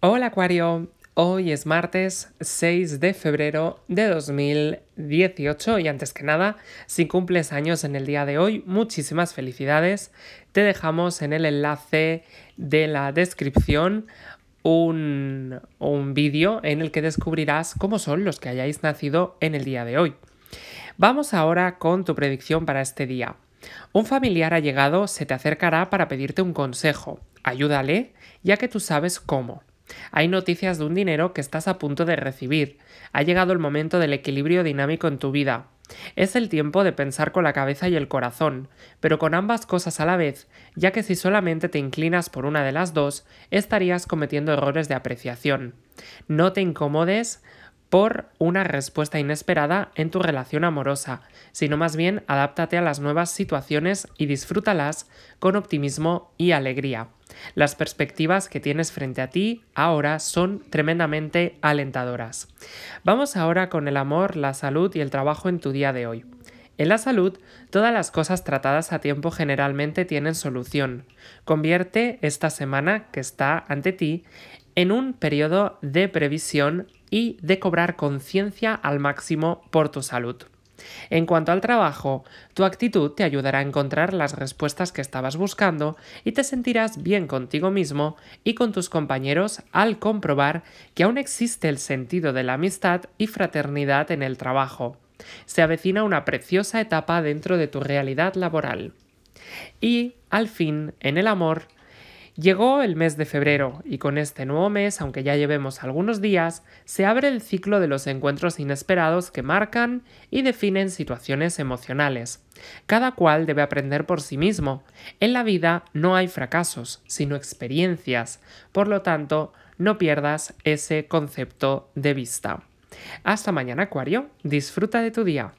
Hola Acuario, hoy es martes 6 de febrero de 2018 y antes que nada, si cumples años en el día de hoy, muchísimas felicidades. Te dejamos en el enlace de la descripción un, un vídeo en el que descubrirás cómo son los que hayáis nacido en el día de hoy. Vamos ahora con tu predicción para este día. Un familiar ha llegado, se te acercará para pedirte un consejo. Ayúdale, ya que tú sabes cómo. Hay noticias de un dinero que estás a punto de recibir. Ha llegado el momento del equilibrio dinámico en tu vida. Es el tiempo de pensar con la cabeza y el corazón, pero con ambas cosas a la vez, ya que si solamente te inclinas por una de las dos, estarías cometiendo errores de apreciación. No te incomodes por una respuesta inesperada en tu relación amorosa, sino más bien adáptate a las nuevas situaciones y disfrútalas con optimismo y alegría. Las perspectivas que tienes frente a ti ahora son tremendamente alentadoras. Vamos ahora con el amor, la salud y el trabajo en tu día de hoy. En la salud, todas las cosas tratadas a tiempo generalmente tienen solución. Convierte esta semana que está ante ti en un periodo de previsión y de cobrar conciencia al máximo por tu salud. En cuanto al trabajo, tu actitud te ayudará a encontrar las respuestas que estabas buscando y te sentirás bien contigo mismo y con tus compañeros al comprobar que aún existe el sentido de la amistad y fraternidad en el trabajo. Se avecina una preciosa etapa dentro de tu realidad laboral. Y, al fin, en el amor, Llegó el mes de febrero y con este nuevo mes, aunque ya llevemos algunos días, se abre el ciclo de los encuentros inesperados que marcan y definen situaciones emocionales. Cada cual debe aprender por sí mismo. En la vida no hay fracasos, sino experiencias. Por lo tanto, no pierdas ese concepto de vista. Hasta mañana, Acuario. Disfruta de tu día.